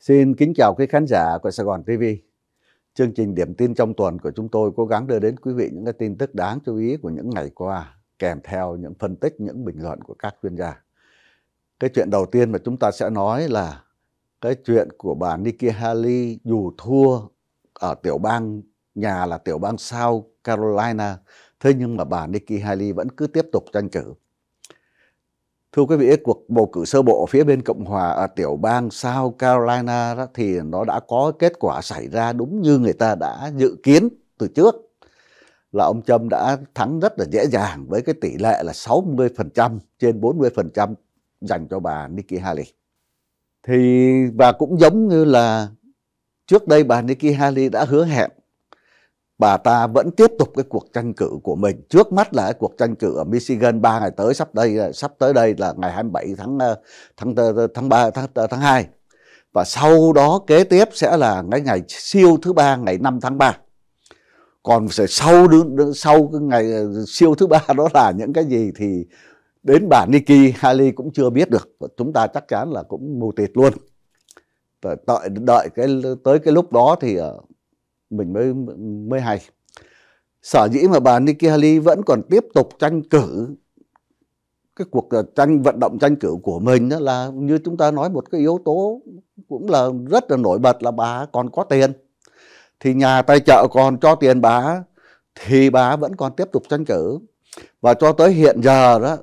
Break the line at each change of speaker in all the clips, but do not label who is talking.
Xin kính chào quý khán giả của Sài Gòn TV. Chương trình điểm tin trong tuần của chúng tôi cố gắng đưa đến quý vị những cái tin tức đáng chú ý của những ngày qua, kèm theo những phân tích, những bình luận của các chuyên gia. Cái chuyện đầu tiên mà chúng ta sẽ nói là cái chuyện của bà Nikki Haley dù thua ở tiểu bang nhà là tiểu bang South Carolina, thế nhưng mà bà Nikki Haley vẫn cứ tiếp tục tranh cử. Thưa quý vị, cuộc bầu cử sơ bộ phía bên Cộng hòa ở tiểu bang South Carolina đó thì nó đã có kết quả xảy ra đúng như người ta đã dự kiến từ trước là ông Trump đã thắng rất là dễ dàng với cái tỷ lệ là 60% trên 40% dành cho bà Nikki Haley. Thì và cũng giống như là trước đây bà Nikki Haley đã hứa hẹn bà ta vẫn tiếp tục cái cuộc tranh cử của mình trước mắt là cái cuộc tranh cử ở Michigan 3 ngày tới sắp đây sắp tới đây là ngày 27 tháng ờ, tháng ờ, tháng 3 tháng ờ, tháng 2 và sau đó kế tiếp sẽ là cái ngày siêu thứ ba ngày 5 tháng 3 còn sẽ sau sau cái ngày siêu thứ ba đó là những cái gì thì đến bà Nikki Haley cũng chưa biết được và chúng ta chắc chắn là cũng mù tịt luôn đợi đợi cái tới cái lúc đó thì mình mới mới hay sở dĩ mà bà Nikki Haley vẫn còn tiếp tục tranh cử cái cuộc ờ, tranh vận động tranh cử của mình đó là như chúng ta nói một cái yếu tố cũng là rất là nổi bật là bà còn có tiền thì nhà tài trợ còn cho tiền bà thì bà vẫn còn tiếp tục tranh cử và cho tới hiện giờ đó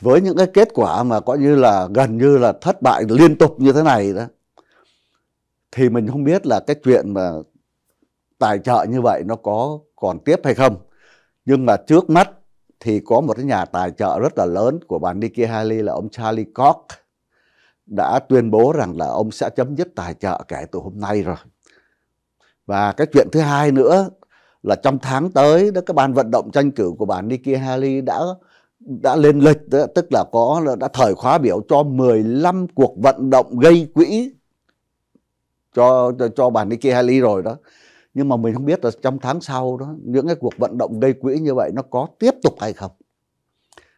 với những cái kết quả mà coi như là gần như là thất bại liên tục như thế này đó thì mình không biết là cái chuyện mà tài trợ như vậy nó có còn tiếp hay không nhưng mà trước mắt thì có một cái nhà tài trợ rất là lớn của bà Nikki Haley là ông Charlie Koch đã tuyên bố rằng là ông sẽ chấm dứt tài trợ kể từ hôm nay rồi. Và cái chuyện thứ hai nữa là trong tháng tới đó các ban vận động tranh cử của bà Nikki Haley đã đã lên lịch đó, tức là có đã thời khóa biểu cho 15 cuộc vận động gây quỹ cho cho, bà Nikki Haley rồi đó nhưng mà mình không biết là trong tháng sau đó những cái cuộc vận động gây quỹ như vậy nó có tiếp tục hay không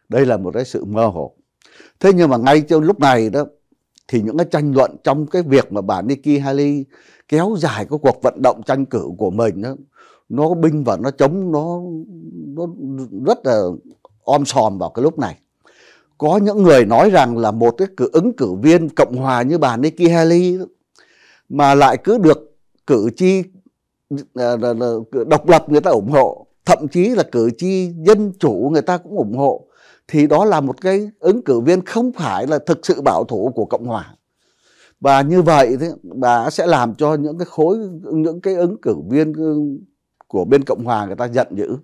đây là một cái sự mơ hồ thế nhưng mà ngay trong lúc này đó thì những cái tranh luận trong cái việc mà bà Nikki Haley kéo dài cái cuộc vận động tranh cử của mình đó, nó binh và nó chống nó nó rất là om sòm vào cái lúc này có những người nói rằng là một cái cử ứng cử viên cộng hòa như bà Nikki Haley đó, mà lại cứ được cử tri ờ, ờ, ờ, độc lập người ta ủng hộ thậm chí là cử tri dân chủ người ta cũng ủng hộ thì đó là một cái ứng cử viên không phải là thực sự bảo thủ của cộng hòa và như vậy thì bà sẽ làm cho những cái khối những cái ứng cử viên ừ, của bên cộng hòa người ta giận dữ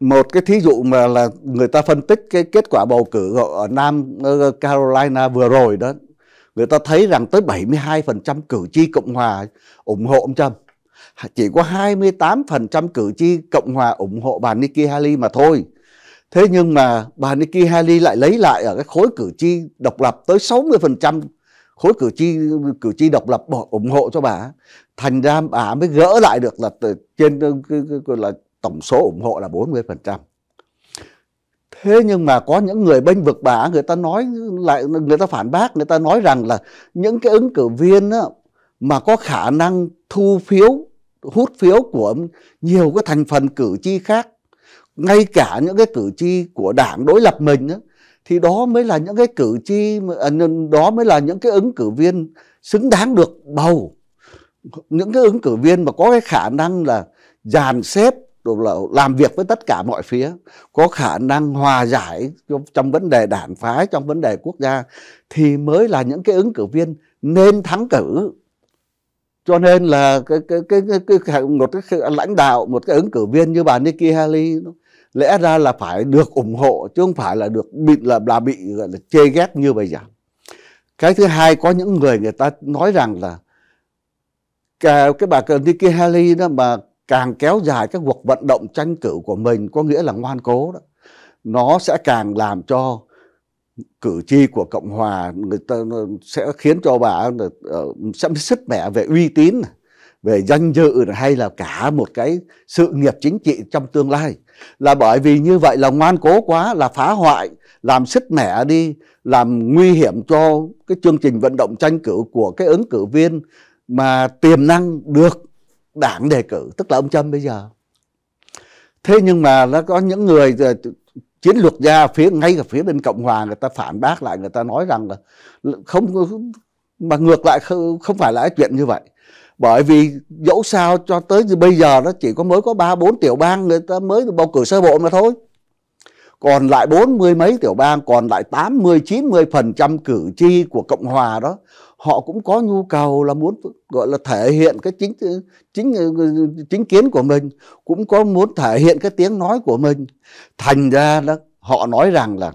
một cái thí dụ mà là người ta phân tích cái kết quả bầu cử ở Nam Carolina vừa rồi đó người ta thấy rằng tới 72% cử tri Cộng Hòa ủng hộ ông Trump. Chỉ có 28% cử tri Cộng Hòa ủng hộ bà Nikki Haley mà thôi. Thế nhưng mà bà Nikki Haley lại lấy lại ở cái khối cử tri độc lập tới 60% khối cử tri cử tri độc lập bỏ, ủng hộ cho bà. Thành ra bà mới gỡ lại được là trên là tổng số ủng hộ là 40% thế nhưng mà có những người bênh vực bà người ta nói lại người ta phản bác người ta nói rằng là những cái ứng cử viên á, mà có khả năng thu phiếu hút phiếu của nhiều cái thành phần cử tri khác ngay cả những cái cử tri của đảng đối lập mình á, thì đó mới là những cái cử tri à, đó mới là những cái ứng cử viên xứng đáng được bầu những cái ứng cử viên mà có cái khả năng là dàn xếp là làm việc với tất cả mọi phía có khả năng hòa giải trong vấn đề đảng phái trong vấn đề quốc gia thì mới là những cái ứng cử viên nên thắng cử cho nên là cái cái cái, cái, cái một cái lãnh đạo một cái ứng cử viên như bà Nikki Haley lẽ ra là phải được ủng hộ chứ không phải là được bị là là bị gọi là chê ghét như bây giờ cái thứ hai có những người người ta nói rằng là cái, cái bà Nikki Haley đó mà càng kéo dài các cuộc vận động tranh cử của mình có nghĩa là ngoan cố đó nó sẽ càng làm cho cử tri của cộng hòa người ta sẽ khiến cho bà ờ, sẽ sức mẻ về uy tín về danh dự hay là cả một cái sự nghiệp chính trị trong tương lai là bởi vì như vậy là ngoan cố quá là phá hoại làm sức mẻ đi làm nguy hiểm cho cái chương trình vận động tranh cử của cái ứng cử viên mà tiềm năng được đảng đề cử tức là ông Trump bây giờ thế nhưng mà nó có những người ờ, chiến lược gia phía ngay cả phía bên cộng hòa người ta phản bác lại người ta nói rằng là không mà ngược lại không, phải là chuyện như vậy bởi vì dẫu sao cho tới bây giờ nó chỉ có mới có ba bốn tiểu bang người ta mới bầu cử sơ bộ mà thôi còn lại bốn mươi mấy tiểu bang còn lại tám mươi chín mươi phần trăm cử tri của cộng hòa đó họ cũng có nhu cầu là muốn gọi là thể hiện cái chính chính chính kiến của mình cũng có muốn thể hiện cái tiếng nói của mình thành ra đó họ nói rằng là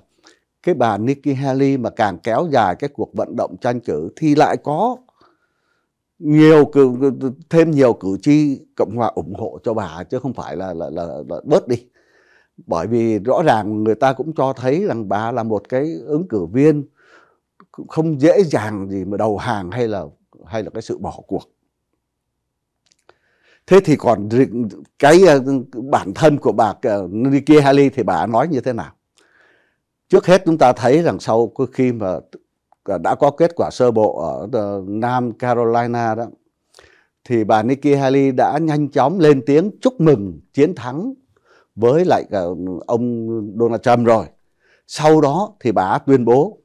cái bà Nikki Haley mà càng kéo dài cái cuộc vận động tranh cử thì lại có nhiều cử, thêm nhiều cử tri cộng hòa ủng hộ cho bà chứ không phải là là là, là bớt đi bởi vì rõ ràng người ta cũng cho thấy rằng bà là một cái ứng cử viên không dễ dàng gì mà đầu hàng hay là hay là cái sự bỏ cuộc thế thì còn cái ờ, bản thân của bà ờ, Nikki Haley thì bà nói như thế nào trước hết chúng ta thấy rằng sau khi mà ờ, đã có kết quả sơ bộ ở Nam Carolina đó thì bà Nikki Haley đã nhanh chóng lên tiếng chúc mừng chiến thắng với lại cả ông Donald Trump rồi. Sau đó thì bà tuyên bố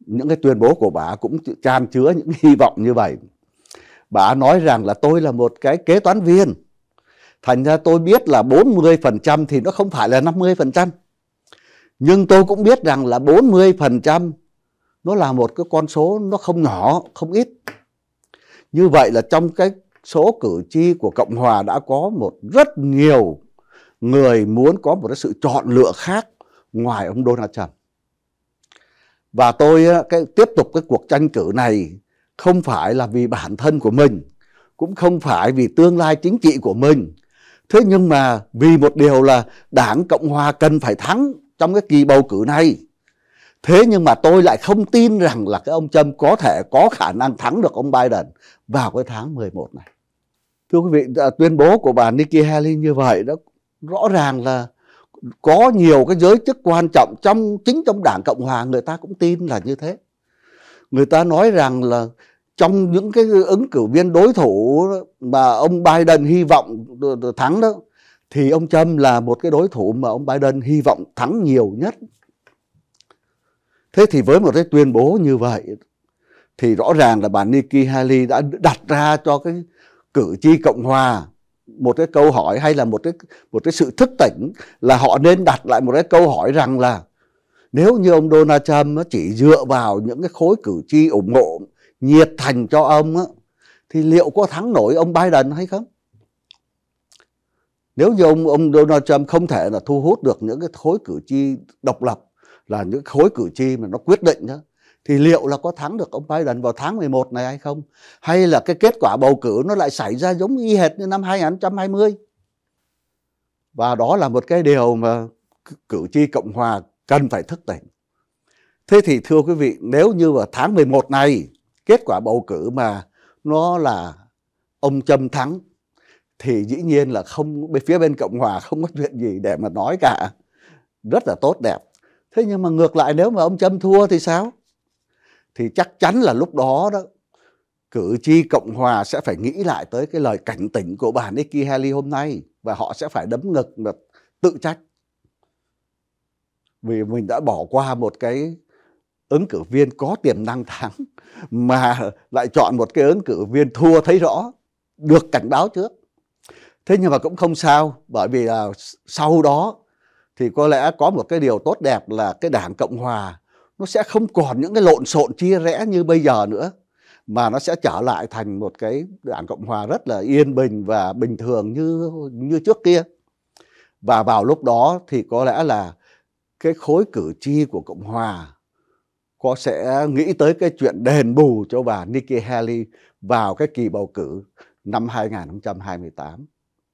những cái tuyên bố của bà cũng chan chứa những hy vọng như vậy. Bà nói rằng là tôi là một cái kế toán viên. Thành ra tôi biết là 40% thì nó không phải là 50%. Nhưng tôi cũng biết rằng là 40% nó là một cái con số nó không nhỏ, không ít. Như vậy là trong cái số cử tri của Cộng Hòa đã có một rất nhiều người muốn có một cái sự chọn lựa khác ngoài ông Donald Trump. Và tôi cái, tiếp tục cái cuộc tranh cử này không phải là vì bản thân của mình, cũng không phải vì tương lai chính trị của mình. Thế nhưng mà vì một điều là Đảng Cộng Hòa cần phải thắng trong cái kỳ bầu cử này. Thế nhưng mà tôi lại không tin rằng là cái ông Trump có thể có khả năng thắng được ông Biden vào cái tháng 11 này. Thưa quý vị, à, tuyên bố của bà Nikki Haley như vậy đó rõ ràng là có nhiều cái giới chức quan trọng trong chính trong đảng cộng hòa người ta cũng tin là như thế người ta nói rằng là trong những cái ứng cử viên đối thủ mà ông biden hy vọng thắng đó thì ông trump là một cái đối thủ mà ông biden hy vọng thắng nhiều nhất thế thì với một cái tuyên bố như vậy thì rõ ràng là bà nikki haley đã đặt ra cho cái cử tri cộng hòa một cái câu hỏi hay là một cái một cái sự thức tỉnh là họ nên đặt lại một cái câu hỏi rằng là nếu như ông Donald Trump chỉ dựa vào những cái khối cử tri ủng hộ nhiệt thành cho ông á, thì liệu có thắng nổi ông Biden hay không? Nếu như ông ông Donald Trump không thể là thu hút được những cái khối cử tri độc lập là những khối cử tri mà nó quyết định đó thì liệu là có thắng được ông Biden vào tháng 11 này hay không? Hay là cái kết quả bầu cử nó lại xảy ra giống y hệt như năm 2020? Và đó là một cái điều mà cử tri Cộng Hòa cần phải thức tỉnh. Thế thì thưa quý vị, nếu như vào tháng 11 này kết quả bầu cử mà nó là ông Trump thắng thì dĩ nhiên là không bên phía bên Cộng Hòa không có chuyện gì để mà nói cả. Rất là tốt đẹp. Thế nhưng mà ngược lại nếu mà ông Trump thua thì sao? thì chắc chắn là lúc đó đó cử tri Cộng Hòa sẽ phải nghĩ lại tới cái lời cảnh tỉnh của bà Nikki Haley hôm nay và họ sẽ phải đấm ngực và tự trách vì mình đã bỏ qua một cái ứng cử viên có tiềm năng thắng mà lại chọn một cái ứng cử viên thua thấy rõ được cảnh báo trước thế nhưng mà cũng không sao bởi vì là sau đó thì có lẽ có một cái điều tốt đẹp là cái đảng cộng hòa nó sẽ không còn những cái lộn xộn chia rẽ như bây giờ nữa mà nó sẽ trở lại thành một cái đảng cộng hòa rất là yên bình và bình thường như như trước kia và vào lúc đó thì có lẽ là cái khối cử tri của cộng hòa có sẽ nghĩ tới cái chuyện đền bù cho bà Nikki Haley vào cái kỳ bầu cử năm 2028